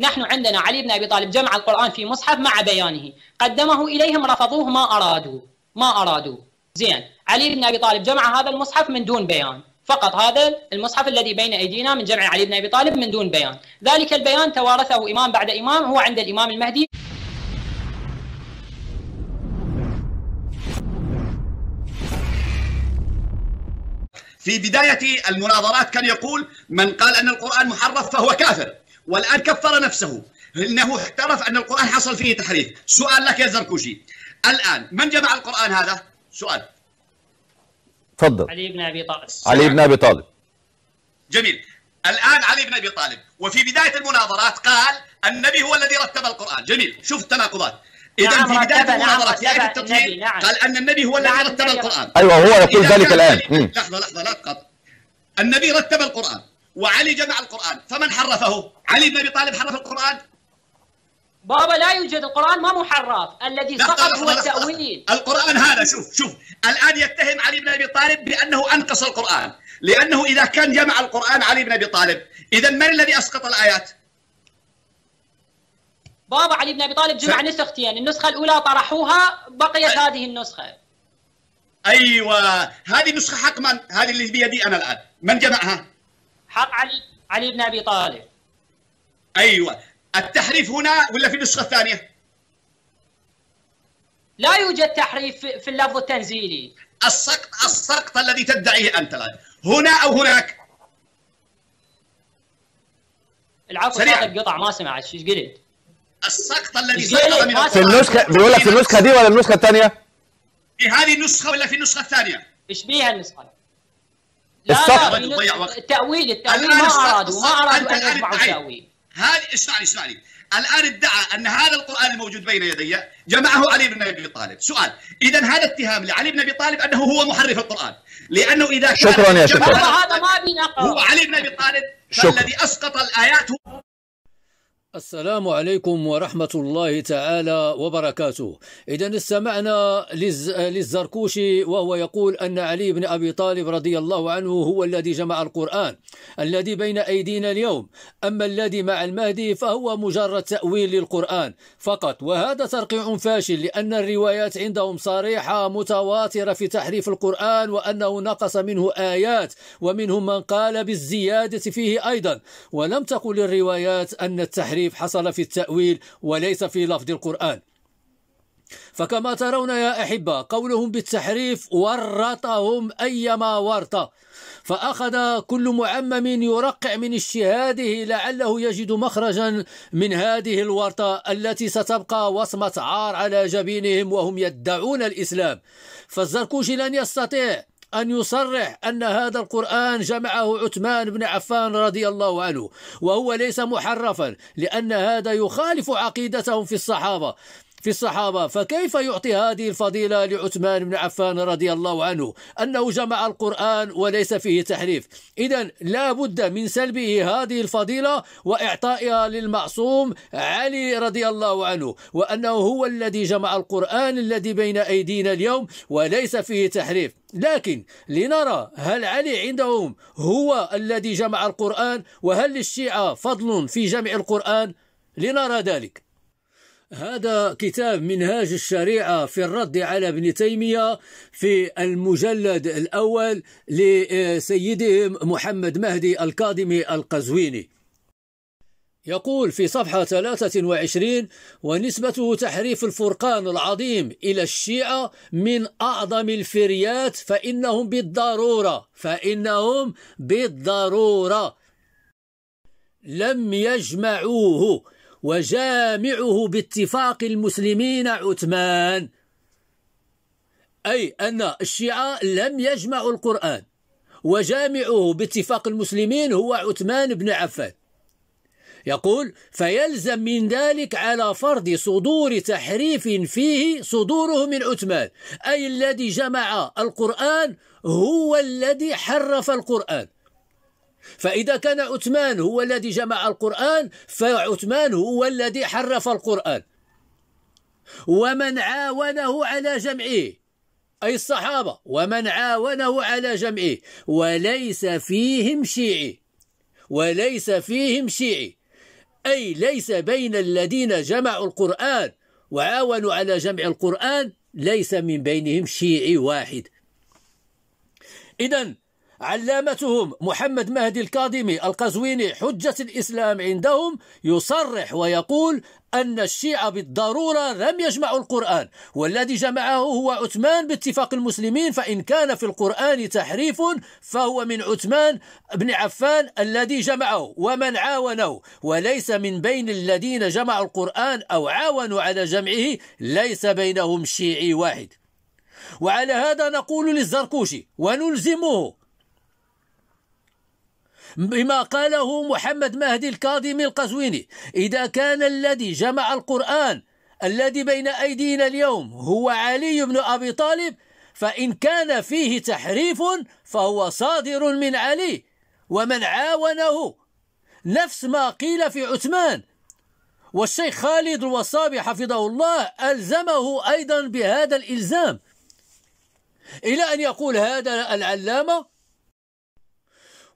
نحن عندنا علي بن أبي طالب جمع القرآن في مصحف مع بيانه قدمه إليهم رفضوه ما أرادوا ما أرادوا زين علي بن أبي طالب جمع هذا المصحف من دون بيان فقط هذا المصحف الذي بين أيدينا من جمع علي بن أبي طالب من دون بيان ذلك البيان توارثه إمام بعد إمام هو عند الإمام المهدي في بداية المناظرات كان يقول من قال أن القرآن محرف فهو كافر والآن كفر نفسه إنه اعترف أن القرآن حصل فيه تحريف سؤال لك يا زركوشي الآن من جمع القرآن هذا سؤال تفضل علي بن أبي طالب علي بن أبي طالب جميل الآن علي بن أبي طالب وفي بداية المناظرات قال النبي هو الذي رتب القرآن جميل شوف التناقضات اذا نعم في بدايه المناظرات نعم في ايه التطهير نعم. قال ان النبي هو الذي نعم، رتب القران ايوه هو يقول ذلك الان لحظه لحظه لا تقاطع النبي رتب القران وعلي جمع القرآن فمن حرفه علي بن أبي طالب حرف القرآن بابا لا يوجد القرآن ما محرف الذي سقط هو التأويل القرآن هذا شوف شوف الآن يتهم علي بن أبي طالب بأنه أنقص القرآن لأنه إذا كان جمع القرآن علي بن أبي طالب إذا من الذي أسقط الآيات؟ بابا علي بن أبي طالب جمع ف... نسختين النسخة الأولى طرحوها بقيت أ... هذه النسخة أيوة هذه نسخة حق من؟ هذه اللي بيدي أنا الآن من جمعها؟ حق علي علي بن ابي طالب ايوه التحريف هنا ولا في النسخه الثانيه؟ لا يوجد تحريف في اللفظ التنزيلي السقط السقط الذي تدعيه انت الان هنا او هناك؟ العفو سريع قطع ما سمعت ايش قلت؟ السقط الذي سقط من في النسخه بيقول لك في النسخه دي ولا النسخه الثانيه؟ في هذه النسخه ولا في النسخه الثانيه؟ ايش بيها النسخه؟ لا لا تضيع وقت التاويل التاويل ما ارادوا ما ارادوا ان يتبعوا التاويل هذه اسمعني اسمعني الان ادعى ان هذا القران الموجود بين يدي جمعه علي بن ابي طالب، سؤال اذا هذا اتهام لعلي بن ابي طالب انه هو محرف القران، لانه اذا كان شكرا يا شكرا هذا ما بنقل هو علي بن ابي طالب فالذي اسقط الايات هو السلام عليكم ورحمة الله تعالى وبركاته إذا استمعنا للزركوشي وهو يقول أن علي بن أبي طالب رضي الله عنه هو الذي جمع القرآن الذي بين أيدينا اليوم أما الذي مع المهدي فهو مجرد تأويل للقرآن فقط وهذا ترقيع فاشل لأن الروايات عندهم صريحة متواترة في تحريف القرآن وأنه نقص منه آيات ومنهم من قال بالزيادة فيه أيضا ولم تقل الروايات أن التحريف التحريف حصل في التأويل وليس في لفظ القرآن فكما ترون يا أحبة قولهم بالتحريف ورطهم أيما ورطة فأخذ كل معمم يرقع من اجتهاده لعله يجد مخرجا من هذه الورطة التي ستبقى وصمة عار على جبينهم وهم يدعون الإسلام فالزركوشي لن يستطيع أن يصرح أن هذا القرآن جمعه عثمان بن عفان رضي الله عنه وهو ليس محرفا لأن هذا يخالف عقيدتهم في الصحابة في الصحابة فكيف يعطي هذه الفضيلة لعثمان بن عفان رضي الله عنه أنه جمع القرآن وليس فيه تحريف إذا لا بد من سلبه هذه الفضيلة وإعطائها للمعصوم علي رضي الله عنه وأنه هو الذي جمع القرآن الذي بين أيدينا اليوم وليس فيه تحريف لكن لنرى هل علي عندهم هو الذي جمع القرآن وهل للشيعة فضل في جمع القرآن لنرى ذلك هذا كتاب منهاج الشريعة في الرد على ابن تيمية في المجلد الأول لسيدهم محمد مهدي الكاظمي القزويني يقول في صفحة 23 ونسبته تحريف الفرقان العظيم إلى الشيعة من أعظم الفريات فإنهم بالضرورة فإنهم بالضرورة لم يجمعوه وجامعه باتفاق المسلمين عثمان أي أن الشيعة لم يجمعوا القرآن وجامعه باتفاق المسلمين هو عثمان بن عفان يقول فيلزم من ذلك على فرض صدور تحريف فيه صدوره من عثمان أي الذي جمع القرآن هو الذي حرف القرآن فإذا كان عثمان هو الذي جمع القرآن فعثمان هو الذي حرف القرآن ومن عاونه على جمعه أي الصحابة ومن عاونه على جمعه وليس فيهم شيعي وليس فيهم شيعي أي ليس بين الذين جمعوا القرآن وعاونوا على جمع القرآن ليس من بينهم شيعي واحد إذا علامتهم محمد مهدي الكاظمي القزويني حجة الإسلام عندهم يصرح ويقول أن الشيعة بالضرورة لم يجمعوا القرآن والذي جمعه هو عثمان باتفاق المسلمين فإن كان في القرآن تحريف فهو من عثمان بن عفان الذي جمعه ومن عاونه وليس من بين الذين جمعوا القرآن أو عاونوا على جمعه ليس بينهم شيعي واحد وعلى هذا نقول للزركوشي ونلزمه بما قاله محمد مهدي الكاظمي القزويني إذا كان الذي جمع القرآن الذي بين أيدينا اليوم هو علي بن أبي طالب فإن كان فيه تحريف فهو صادر من علي ومن عاونه نفس ما قيل في عثمان والشيخ خالد الوصابي حفظه الله ألزمه أيضا بهذا الإلزام إلى أن يقول هذا العلامة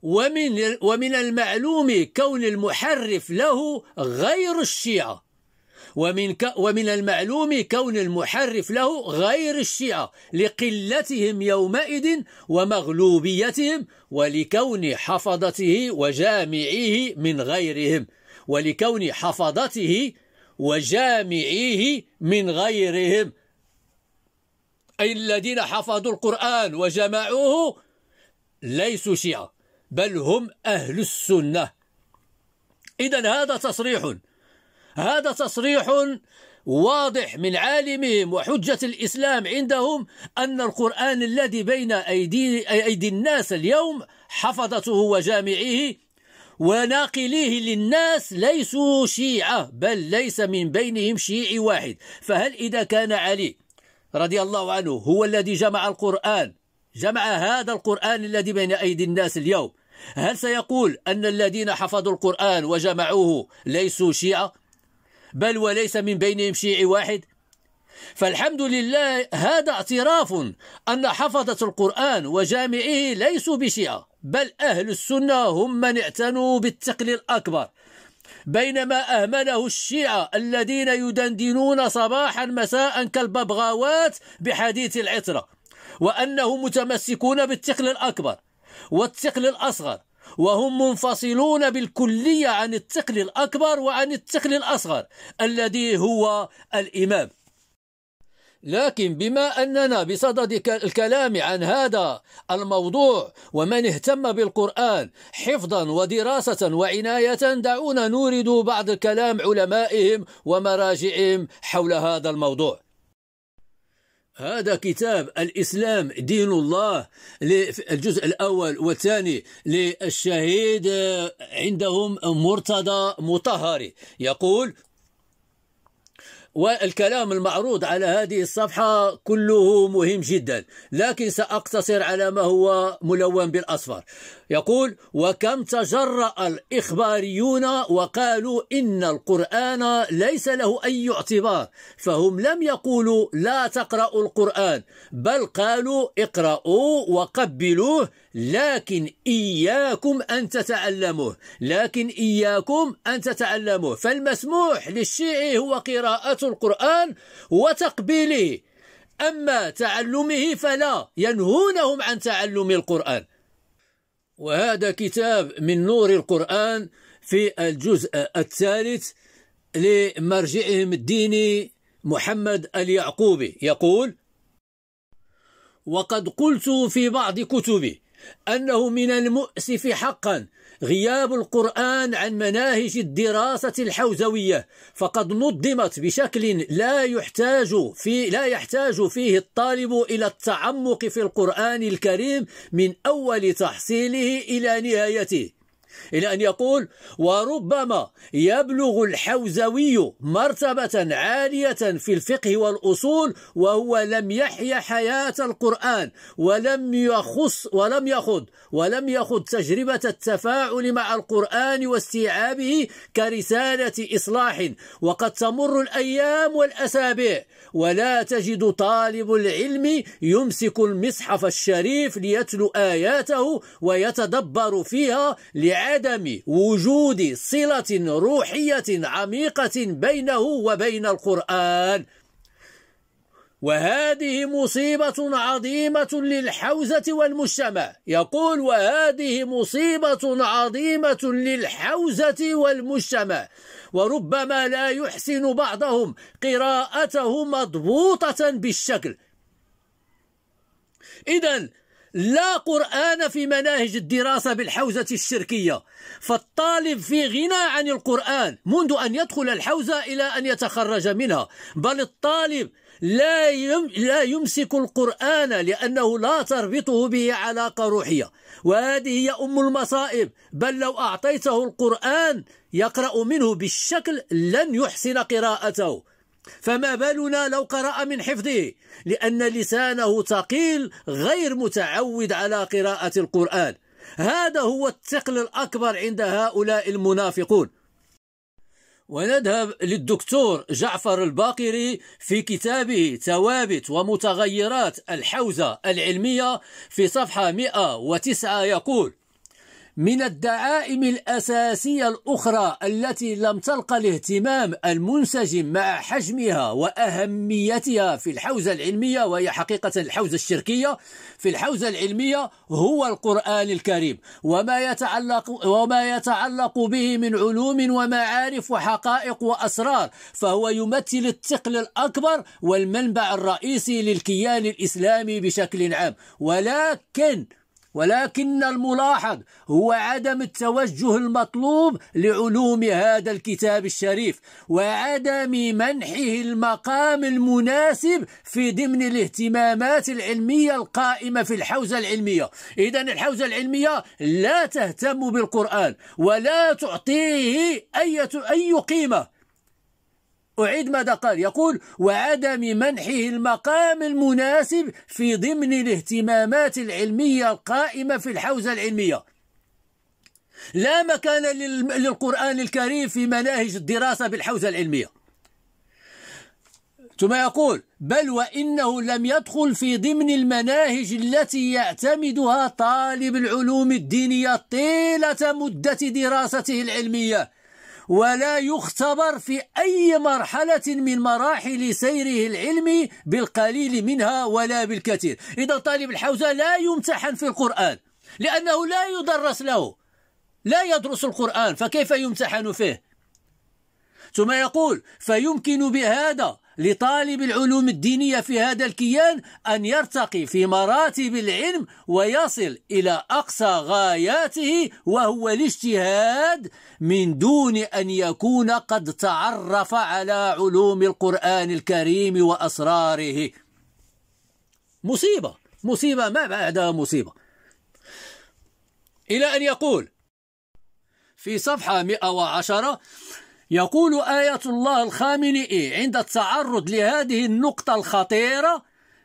ومن, ومن المعلوم كون المحرف له غير الشيعة ومن, ومن المعلوم كون المحرف له غير الشيعة لقلتهم يومئذ ومغلوبيتهم ولكون حفظته وجامعه من غيرهم ولكون حفظته وجامعيه من غيرهم أي الذين حفظوا القرآن وجمعوه ليسوا شيعة بل هم أهل السنة إذا هذا تصريح هذا تصريح واضح من عالمهم وحجة الإسلام عندهم أن القرآن الذي بين أيدي, أيدي الناس اليوم حفظته وجامعه وناقليه للناس ليسوا شيعة بل ليس من بينهم شيعي واحد فهل إذا كان علي رضي الله عنه هو الذي جمع القرآن جمع هذا القرآن الذي بين أيدي الناس اليوم هل سيقول أن الذين حفظوا القرآن وجمعوه ليسوا شيعة بل وليس من بينهم شيعي واحد فالحمد لله هذا اعتراف أن حفظة القرآن وجامعه ليسوا بشيعة بل أهل السنة هم من اعتنوا بالتقل الأكبر بينما أهمله الشيعة الذين يدندنون صباحا مساء كالببغاوات بحديث العطرة وأنهم متمسكون بالتقل الأكبر والثقل الأصغر وهم منفصلون بالكلية عن الثقل الأكبر وعن الثقل الأصغر الذي هو الإمام لكن بما أننا بصدد الكلام عن هذا الموضوع ومن اهتم بالقرآن حفظا ودراسة وعناية دعونا نورد بعض كلام علمائهم ومراجعهم حول هذا الموضوع هذا كتاب الإسلام دين الله الجزء الأول والثاني للشهيد آه، عندهم مرتضى مطهري يقول والكلام المعروض على هذه الصفحة كله مهم جدا لكن سأقتصر على ما هو ملون بالأصفر يقول وكم تجرأ الإخباريون وقالوا إن القرآن ليس له أي اعتبار فهم لم يقولوا لا تقرأوا القرآن بل قالوا اقرأوا وقبلوه لكن إياكم أن تتعلموه لكن إياكم أن تتعلموه فالمسموح للشيعي هو قراءة القرآن وتقبيله أما تعلمه فلا ينهونهم عن تعلم القرآن وهذا كتاب من نور القرآن في الجزء الثالث لمرجعهم الديني محمد اليعقوبي يقول وقد قلت في بعض كتبي أنه من المؤسف حقا غياب القرآن عن مناهج الدراسة الحوزوية فقد نظمت بشكل لا يحتاج في لا يحتاج فيه الطالب إلى التعمق في القرآن الكريم من أول تحصيله إلى نهايته إلى أن يقول وربما يبلغ الحوزوي مرتبة عالية في الفقه والأصول وهو لم يحيا حياة القرآن ولم يخص ولم يخض ولم يخض تجربة التفاعل مع القرآن واستيعابه كرسالة إصلاح وقد تمر الأيام والأسابيع ولا تجد طالب العلم يمسك المصحف الشريف ليتلو آياته ويتدبر فيها لعلم عدم وجود صلة روحية عميقة بينه وبين القرآن وهذه مصيبة عظيمة للحوزة والمجتمع يقول وهذه مصيبة عظيمة للحوزة والمجتمع وربما لا يحسن بعضهم قراءته مضبوطة بالشكل إذا لا قرآن في مناهج الدراسة بالحوزة الشركية فالطالب في غنى عن القرآن منذ أن يدخل الحوزة إلى أن يتخرج منها بل الطالب لا لا يمسك القرآن لأنه لا تربطه به علاقة روحية وهذه هي أم المصائب بل لو أعطيته القرآن يقرأ منه بالشكل لن يحسن قراءته فما بالنا لو قرأ من حفظه لأن لسانه ثقيل غير متعود على قراءة القرآن هذا هو الثقل الأكبر عند هؤلاء المنافقون ونذهب للدكتور جعفر الباقري في كتابه ثوابت ومتغيرات الحوزة العلمية في صفحة 109 يقول من الدعائم الأساسية الأخرى التي لم تلقى الاهتمام المنسجم مع حجمها وأهميتها في الحوزة العلمية وهي حقيقة الحوزة الشركية في الحوزة العلمية هو القرآن الكريم وما يتعلق وما يتعلق به من علوم ومعارف وحقائق وأسرار فهو يمثل الثقل الأكبر والمنبع الرئيسي للكيان الإسلامي بشكل عام ولكن ولكن الملاحظ هو عدم التوجه المطلوب لعلوم هذا الكتاب الشريف وعدم منحه المقام المناسب في ضمن الاهتمامات العلمية القائمة في الحوزة العلمية إذا الحوزة العلمية لا تهتم بالقرآن ولا تعطيه أي, أي قيمة أعيد ماذا قال يقول وعدم منحه المقام المناسب في ضمن الاهتمامات العلمية القائمة في الحوزة العلمية لا مكان للقرآن الكريم في مناهج الدراسة بالحوزة العلمية ثم يقول بل وإنه لم يدخل في ضمن المناهج التي يعتمدها طالب العلوم الدينية طيلة مدة دراسته العلمية ولا يختبر في أي مرحلة من مراحل سيره العلمي بالقليل منها ولا بالكثير إذا طالب الحوزة لا يمتحن في القرآن لأنه لا يدرس له لا يدرس القرآن فكيف يمتحن فيه ثم يقول فيمكن بهذا لطالب العلوم الدينية في هذا الكيان أن يرتقي في مراتب العلم ويصل إلى أقصى غاياته وهو الاجتهاد من دون أن يكون قد تعرف على علوم القرآن الكريم وأسراره مصيبة مصيبة ما بعدها مصيبة إلى أن يقول في صفحة 110 يقول آية الله الخامنئي إيه؟ عند التعرض لهذه النقطة الخطيرة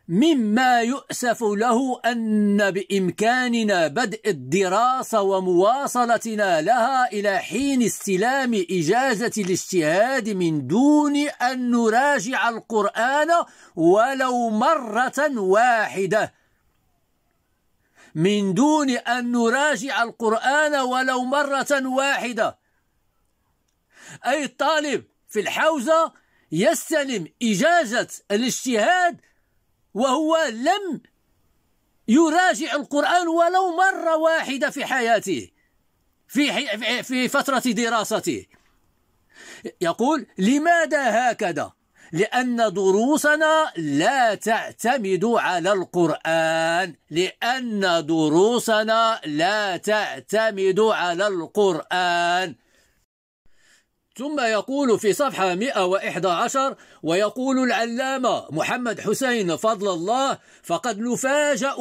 مما يؤسف له أن بإمكاننا بدء الدراسة ومواصلتنا لها إلى حين استلام إجازة الاجتهاد من دون أن نراجع القرآن ولو مرة واحدة من دون أن نراجع القرآن ولو مرة واحدة أي الطالب في الحوزة يستلم إجازة الاجتهاد وهو لم يراجع القرآن ولو مرة واحدة في حياته في في فترة دراسته يقول لماذا هكذا لأن دروسنا لا تعتمد على القرآن لأن دروسنا لا تعتمد على القرآن ثم يقول في صفحة 111 ويقول العلامة محمد حسين فضل الله فقد نفاجأ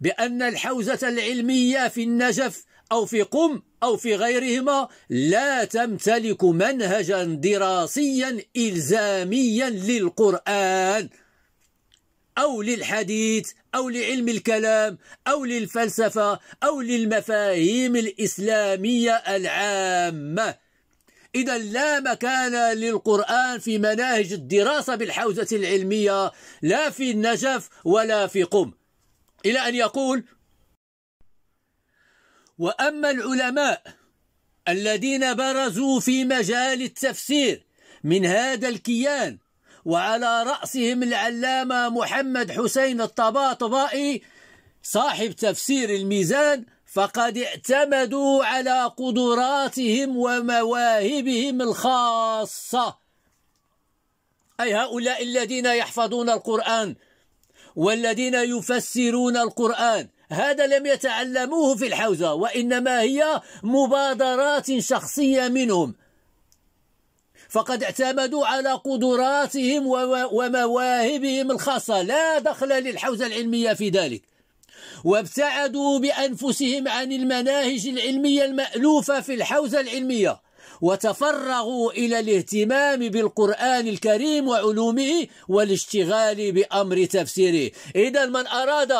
بأن الحوزة العلمية في النجف أو في قم أو في غيرهما لا تمتلك منهجا دراسيا إلزاميا للقرآن أو للحديث أو لعلم الكلام أو للفلسفة أو للمفاهيم الإسلامية العامة إذا لا مكان للقرآن في مناهج الدراسة بالحوزة العلمية لا في النجف ولا في قم إلى أن يقول وأما العلماء الذين برزوا في مجال التفسير من هذا الكيان وعلى رأسهم العلامة محمد حسين الطباطبائي صاحب تفسير الميزان فقد اعتمدوا على قدراتهم ومواهبهم الخاصة أي هؤلاء الذين يحفظون القرآن والذين يفسرون القرآن هذا لم يتعلموه في الحوزة وإنما هي مبادرات شخصية منهم فقد اعتمدوا على قدراتهم ومواهبهم الخاصة لا دخل للحوزة العلمية في ذلك وابتعدوا بأنفسهم عن المناهج العلمية المألوفة في الحوزة العلمية وتفرغوا إلى الاهتمام بالقرآن الكريم وعلومه والاشتغال بأمر تفسيره إذا من أراد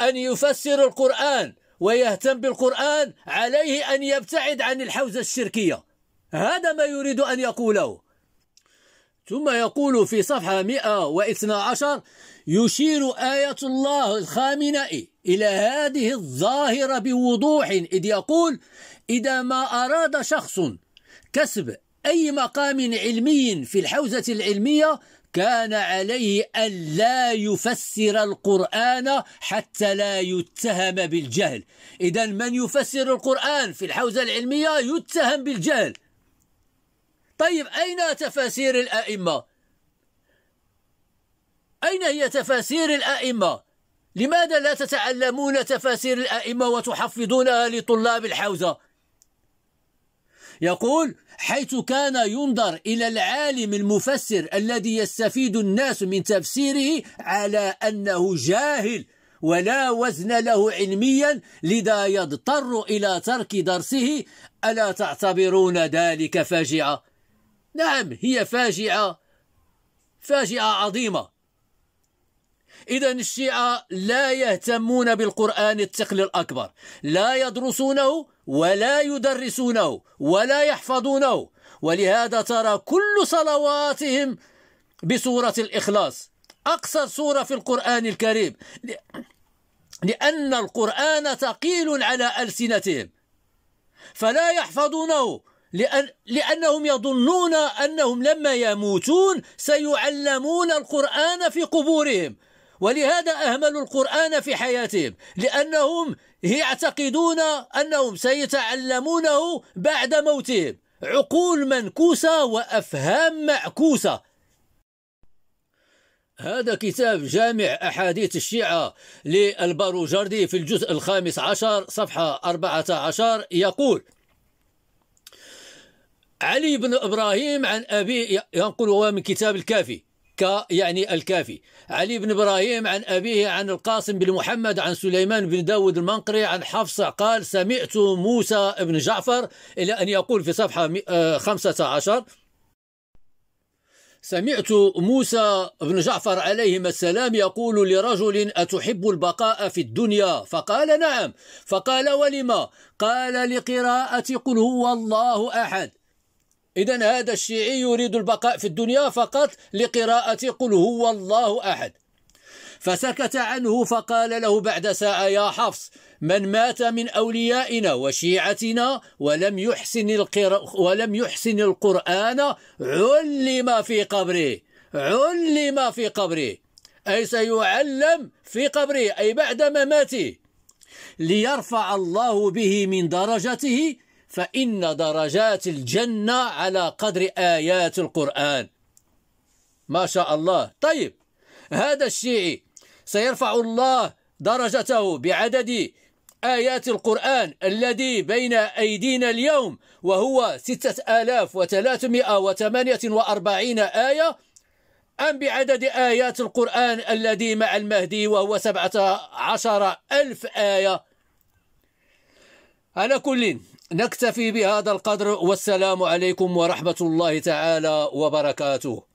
أن يفسر القرآن ويهتم بالقرآن عليه أن يبتعد عن الحوزة الشركية هذا ما يريد أن يقوله ثم يقول في صفحة 112 يشير آية الله الخامنئي إلى هذه الظاهرة بوضوح إذ يقول إذا ما أراد شخص كسب أي مقام علمي في الحوزة العلمية كان عليه ألا يفسر القرآن حتى لا يتهم بالجهل إذا من يفسر القرآن في الحوزة العلمية يتهم بالجهل طيب أين تفاسير الأئمة؟ أين هي تفاسير الأئمة؟ لماذا لا تتعلمون تفاسير الأئمة وتحفظونها لطلاب الحوزة؟ يقول حيث كان ينظر إلى العالم المفسر الذي يستفيد الناس من تفسيره على أنه جاهل ولا وزن له علميا لذا يضطر إلى ترك درسه ألا تعتبرون ذلك فاجعة؟ نعم هي فاجعة فاجعة عظيمة إذا الشيعة لا يهتمون بالقرآن الثقل الأكبر لا يدرسونه ولا يدرسونه ولا يحفظونه ولهذا ترى كل صلواتهم بسورة الإخلاص أقصر سورة في القرآن الكريم لأن القرآن ثقيل على ألسنتهم فلا يحفظونه لأن لأنهم يظنون أنهم لما يموتون سيعلمون القرآن في قبورهم ولهذا أهملوا القرآن في حياتهم لأنهم يعتقدون أنهم سيتعلمونه بعد موتهم عقول منكوسة وأفهام معكوسة هذا كتاب جامع أحاديث الشيعة للباروجردي في الجزء الخامس عشر صفحة 14 يقول علي بن إبراهيم عن أبيه ينقل هو من كتاب الكافي ك يعني الكافي علي بن إبراهيم عن أبيه عن القاسم بن محمد عن سليمان بن داود المنقري عن حفص قال سمعت موسى بن جعفر إلى أن يقول في صفحة 15 آه، سمعت موسى بن جعفر عليهما السلام يقول لرجل أتحب البقاء في الدنيا فقال نعم فقال ولما قال لقراءة قل هو الله أحد إذا هذا الشيعي يريد البقاء في الدنيا فقط لقراءة قل هو الله أحد فسكت عنه فقال له بعد ساعة يا حفص من مات من أوليائنا وشيعتنا ولم يحسن, القر... ولم يحسن القرآن علم في قبره علم في قبره أي سيعلم في قبره أي بعد مماته ليرفع الله به من درجته فإن درجات الجنة على قدر آيات القرآن ما شاء الله طيب هذا الشيعي سيرفع الله درجته بعدد آيات القرآن الذي بين أيدينا اليوم وهو ستة آلاف وثلاثمائة وثمانية وأربعين آية أم بعدد آيات القرآن الذي مع المهدي وهو سبعة عشر ألف آية على كل نكتفي بهذا القدر والسلام عليكم ورحمة الله تعالى وبركاته